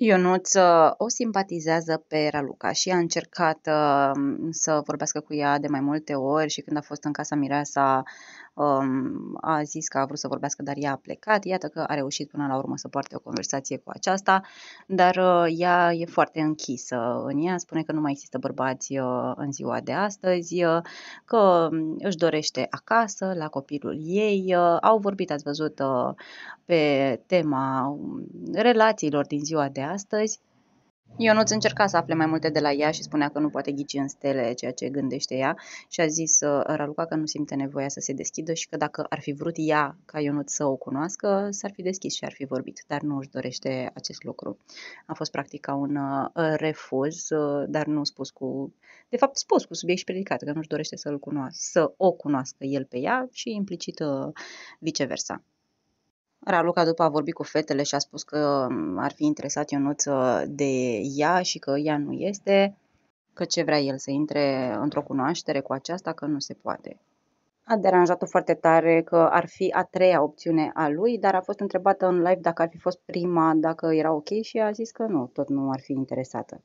Ionuț uh, o simpatizează pe Raluca și a încercat um, să vorbească cu ea de mai multe ori și când a fost în casa Mireasa um, a zis că a vrut să vorbească, dar ea a plecat. Iată că a reușit până la urmă să poarte o conversație cu aceasta, dar uh, ea e foarte închisă în ea, spune că nu mai există bărbați uh, în ziua de astăzi, că um, își dorește acasă, la copilul ei. Au vorbit, ați văzut, pe tema relațiilor din ziua de astăzi. nu-ți încerca să afle mai multe de la ea și spunea că nu poate ghici în stele ceea ce gândește ea și a zis uh, Raluca că nu simte nevoia să se deschidă și că dacă ar fi vrut ea ca Ionut să o cunoască, s-ar fi deschis și ar fi vorbit, dar nu își dorește acest lucru. A fost practic ca un uh, refuz, uh, dar nu spus cu, de fapt spus cu subiect și predicat, că nu își dorește să-l cunoască, să o cunoască el pe ea și implicit viceversa. Raluca după a vorbit cu fetele și a spus că mm, ar fi interesat Ionuț uh, de ea și că ea nu este, că ce vrea el să intre într-o cunoaștere cu aceasta, că nu se poate. A deranjat-o foarte tare că ar fi a treia opțiune a lui, dar a fost întrebată în live dacă ar fi fost prima, dacă era ok și a zis că nu, tot nu ar fi interesată.